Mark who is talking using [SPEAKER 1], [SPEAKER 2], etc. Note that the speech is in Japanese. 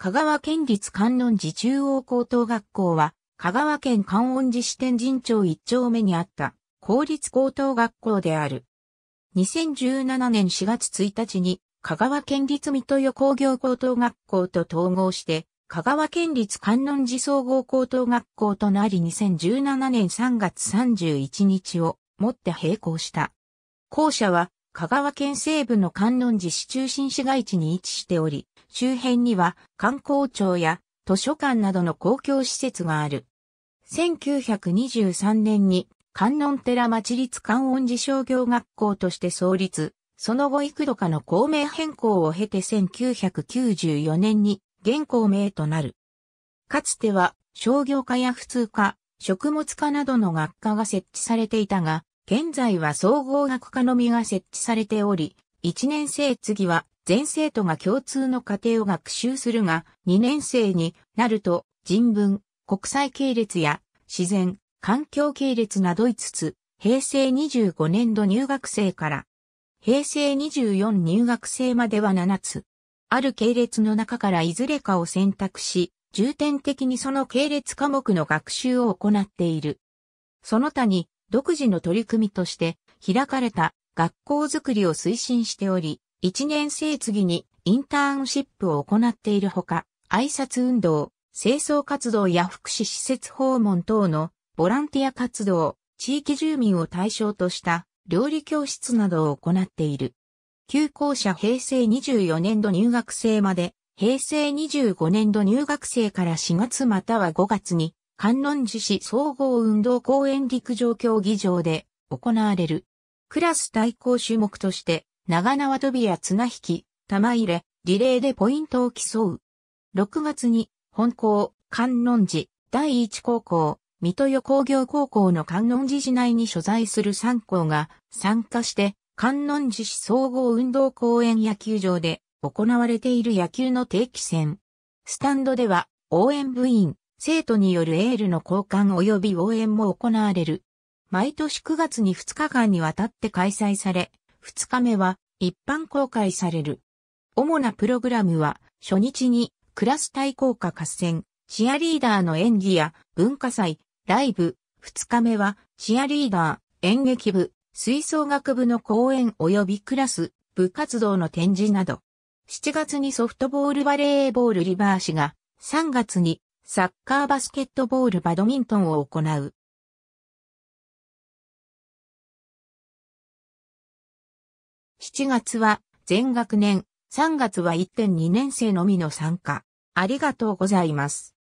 [SPEAKER 1] 香川県立観音寺中央高等学校は、香川県観音寺支店人町一丁目にあった公立高等学校である。2017年4月1日に、香川県立水戸工業高等学校と統合して、香川県立観音寺総合高等学校となり2017年3月31日をもって閉校した。校舎は香川県西部の観音寺市中心市街地に位置しており、周辺には観光庁や図書館などの公共施設がある。1923年に観音寺町立観音寺商業学校として創立、その後幾度かの校名変更を経て1994年に現校名となる。かつては商業科や普通科、食物科などの学科が設置されていたが、現在は総合学科のみが設置されており、1年生次は全生徒が共通の過程を学習するが、2年生になると人文、国際系列や自然、環境系列など5つ、平成25年度入学生から、平成24入学生までは7つ。ある系列の中からいずれかを選択し、重点的にその系列科目の学習を行っている。その他に、独自の取り組みとして開かれた学校づくりを推進しており、1年生次にインターンシップを行っているほか、挨拶運動、清掃活動や福祉施設訪問等のボランティア活動、地域住民を対象とした料理教室などを行っている。旧校舎平成24年度入学生まで、平成25年度入学生から4月または5月に観音寺市総合運動公園陸上競技場で行われる。クラス対抗種目として、長縄跳びや綱引き、玉入れ、リレーでポイントを競う。6月に、本校、観音寺、第一高校、水戸予工業高校の観音寺市内に所在する3校が参加して、観音寺市総合運動公園野球場で行われている野球の定期戦。スタンドでは応援部員、生徒によるエールの交換及び応援も行われる。毎年9月に2日間にわたって開催され、2日目は一般公開される。主なプログラムは、初日にクラス対抗歌合戦、チアリーダーの演技や文化祭、ライブ、2日目はチアリーダー、演劇部、吹奏楽部の公演及びクラス、部活動の展示など。7月にソフトボールバレーボールリバーシが、3月にサッカーバスケットボールバドミントンを行う。7月は全学年、3月は1.2年生のみの参加。ありがとうございます。